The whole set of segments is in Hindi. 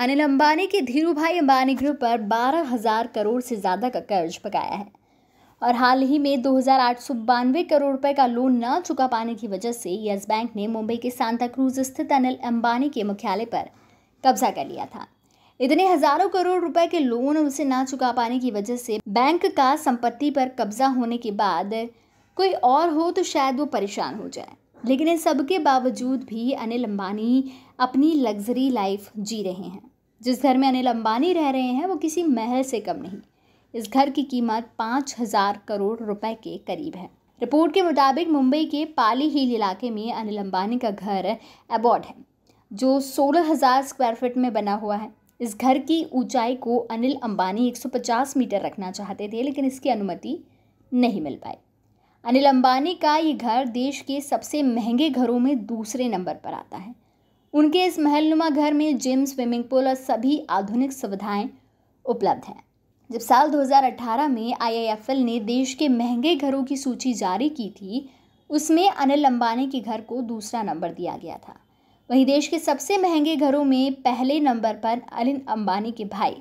अनिल अंबानी के धीरू भाई अंबानी ग्रुप पर बारह हजार करोड़ से ज़्यादा का कर्ज पकाया है और हाल ही में दो हज़ार आठ सौ बानवे करोड़ रुपए का लोन न चुका पाने की वजह से यस बैंक ने मुंबई के सांता क्रूज स्थित अनिल अंबानी के मुख्यालय पर कब्जा कर लिया था इतने हजारों करोड़ रुपए के लोन उसे ना चुका पाने की वजह से बैंक का संपत्ति पर कब्जा होने के बाद कोई और हो तो शायद वो परेशान हो जाए लेकिन इन सब के बावजूद भी अनिल अंबानी अपनी लग्जरी लाइफ जी रहे हैं जिस घर में अनिल अंबानी रह रहे हैं वो किसी महल से कम नहीं इस घर की कीमत पाँच हज़ार करोड़ रुपए के करीब है रिपोर्ट के मुताबिक मुंबई के पाली हिल इलाके में अनिल अंबानी का घर एबॉट है जो सोलह हज़ार स्क्वायर फीट में बना हुआ है इस घर की ऊंचाई को अनिल अंबानी 150 मीटर रखना चाहते थे लेकिन इसकी अनुमति नहीं मिल पाई अनिल अंबानी का ये घर देश के सबसे महंगे घरों में दूसरे नंबर पर आता है उनके इस महलनुमा घर में जिम स्विमिंग पूल और सभी आधुनिक सुविधाएं उपलब्ध हैं जब साल 2018 में आईआईएफएल ने देश के महंगे घरों की सूची जारी की थी उसमें अनिल अंबानी के घर को दूसरा नंबर दिया गया था वहीं देश के सबसे महंगे घरों में पहले नंबर पर अनिल अंबानी के भाई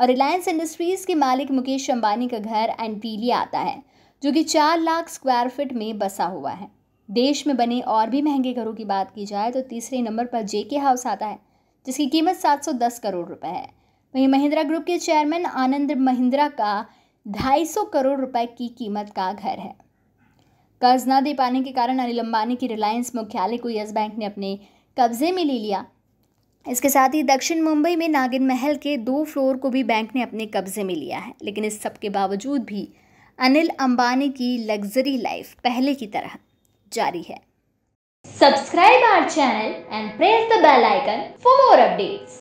और रिलायंस इंडस्ट्रीज़ के मालिक मुकेश अंबानी का घर एंटीलिया आता है जो कि चार लाख स्क्वायर फिट में बसा हुआ है देश में बने और भी महंगे घरों की बात की जाए तो तीसरे नंबर पर जे के हाउस आता है जिसकी कीमत 710 करोड़ रुपए है वहीं महिंद्रा ग्रुप के चेयरमैन आनंद महिंद्रा का 250 करोड़ रुपए की कीमत का घर है कर्ज न दे पाने के कारण अनिल अंबानी की रिलायंस मुख्यालय को यस बैंक ने अपने कब्जे में ले लिया इसके साथ ही दक्षिण मुंबई में नागिन महल के दो फ्लोर को भी बैंक ने अपने कब्जे में लिया है लेकिन इस सब के बावजूद भी अनिल अंबानी की लग्जरी लाइफ पहले की तरह जारी है subscribe our channel and press the bell icon for more updates